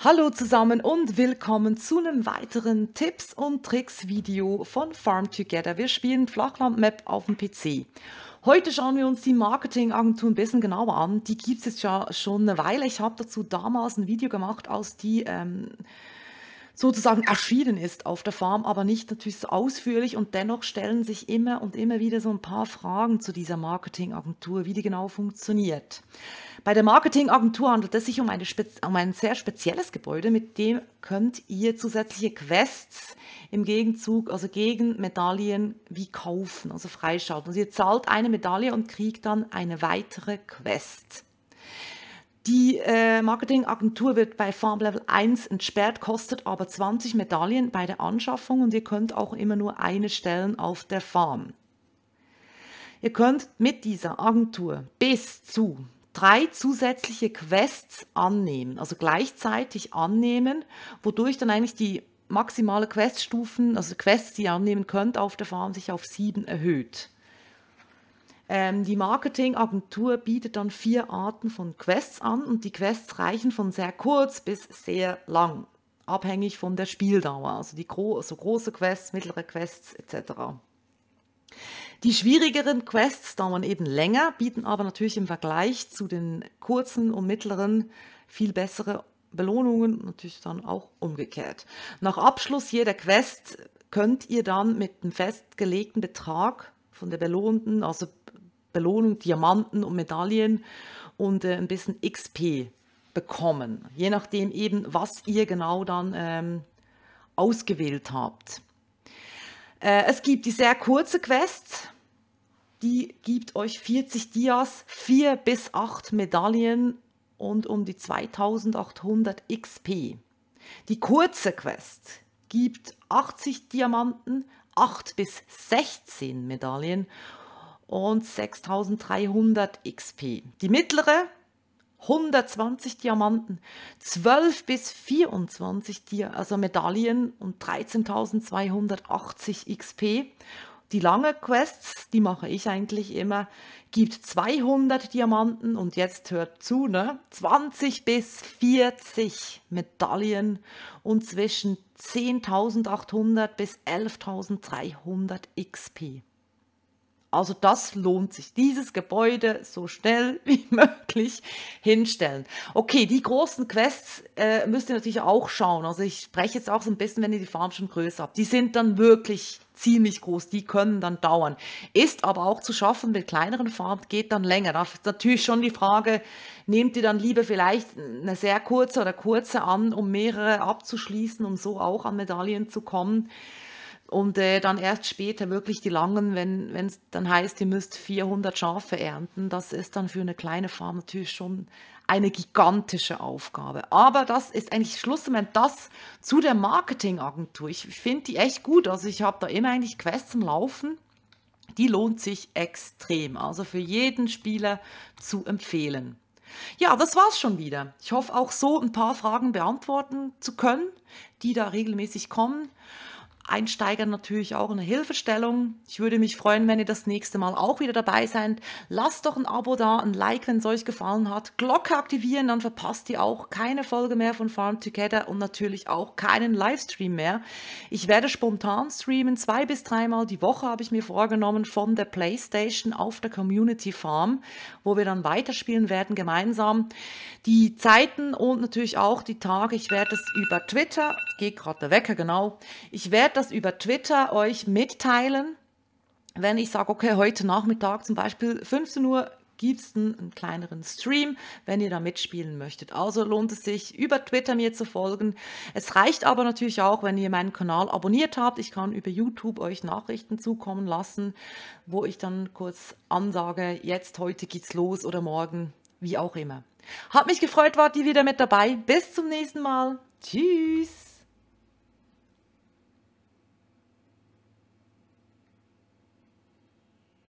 Hallo zusammen und willkommen zu einem weiteren Tipps und Tricks Video von Farm Together. Wir spielen Flachland Map auf dem PC. Heute schauen wir uns die Marketingagentur ein bisschen genauer an. Die gibt es jetzt ja schon eine Weile. Ich habe dazu damals ein Video gemacht, als die ähm, sozusagen erschienen ist auf der Farm, aber nicht natürlich so ausführlich. Und dennoch stellen sich immer und immer wieder so ein paar Fragen zu dieser Marketingagentur, wie die genau funktioniert. Bei der Marketingagentur handelt es sich um, um, ein sehr spezielles Gebäude, mit dem könnt ihr zusätzliche Quests im Gegenzug, also gegen Medaillen, wie kaufen, also freischalten. Also ihr zahlt eine Medaille und kriegt dann eine weitere Quest. Die äh, Marketingagentur wird bei Farm Level 1 entsperrt, kostet aber 20 Medaillen bei der Anschaffung und ihr könnt auch immer nur eine stellen auf der Farm. Ihr könnt mit dieser Agentur bis zu drei zusätzliche Quests annehmen, also gleichzeitig annehmen, wodurch dann eigentlich die maximale Queststufen, also Quests, die ihr annehmen könnt auf der Farm, sich auf sieben erhöht. Ähm, die Marketingagentur bietet dann vier Arten von Quests an und die Quests reichen von sehr kurz bis sehr lang, abhängig von der Spieldauer, also die gro also große Quests, mittlere Quests etc. Die schwierigeren Quests dauern eben länger, bieten aber natürlich im Vergleich zu den kurzen und mittleren viel bessere Belohnungen, natürlich dann auch umgekehrt. Nach Abschluss jeder Quest könnt ihr dann mit dem festgelegten Betrag von der belohnten, also Belohnung, Diamanten und Medaillen und äh, ein bisschen XP bekommen. Je nachdem eben, was ihr genau dann ähm, ausgewählt habt. Äh, es gibt die sehr kurze Quest. Die gibt euch 40 Dias, 4 bis 8 Medaillen und um die 2800 XP. Die kurze Quest gibt 80 Diamanten, 8 bis 16 Medaillen und 6300 XP. Die mittlere 120 Diamanten, 12 bis 24 Dia also Medaillen und 13.280 XP. Die lange Quests, die mache ich eigentlich immer, gibt 200 Diamanten und jetzt hört zu, ne? 20 bis 40 Medaillen und zwischen 10.800 bis 11.300 XP. Also das lohnt sich. Dieses Gebäude so schnell wie möglich hinstellen. Okay, die großen Quests äh, müsst ihr natürlich auch schauen. Also ich spreche jetzt auch so ein bisschen, wenn ihr die Farm schon größer habt. Die sind dann wirklich ziemlich groß. Die können dann dauern. Ist aber auch zu schaffen mit kleineren Farmen, geht dann länger. Da ist natürlich schon die Frage, nehmt ihr dann lieber vielleicht eine sehr kurze oder kurze an, um mehrere abzuschließen, um so auch an Medaillen zu kommen. Und äh, dann erst später wirklich die langen, wenn es dann heißt, ihr müsst 400 Schafe ernten, das ist dann für eine kleine Farm natürlich schon eine gigantische Aufgabe. Aber das ist eigentlich schlussendlich das zu der Marketingagentur. Ich finde die echt gut. Also ich habe da immer eigentlich Quests am laufen. Die lohnt sich extrem. Also für jeden Spieler zu empfehlen. Ja, das war's schon wieder. Ich hoffe auch so ein paar Fragen beantworten zu können, die da regelmäßig kommen. Einsteigern natürlich auch eine Hilfestellung. Ich würde mich freuen, wenn ihr das nächste Mal auch wieder dabei seid. Lasst doch ein Abo da, ein Like, wenn es euch gefallen hat. Glocke aktivieren, dann verpasst ihr auch keine Folge mehr von Farm Together und natürlich auch keinen Livestream mehr. Ich werde spontan streamen, zwei bis dreimal die Woche habe ich mir vorgenommen von der Playstation auf der Community Farm, wo wir dann weiterspielen werden gemeinsam. Die Zeiten und natürlich auch die Tage, ich werde es über Twitter, geht gerade der Wecker, genau, ich werde das über Twitter euch mitteilen. Wenn ich sage, okay, heute Nachmittag zum Beispiel 15 Uhr gibt es einen, kleineren Stream, wenn ihr da mitspielen möchtet. Also lohnt es sich, über Twitter mir zu folgen. Es reicht aber natürlich auch, wenn ihr meinen Kanal abonniert habt. Ich kann über YouTube euch Nachrichten zukommen lassen, wo ich dann kurz ansage, jetzt, heute geht's los oder morgen, wie auch immer. Hat mich gefreut, wart ihr wieder mit dabei. Bis zum nächsten Mal. Tschüss.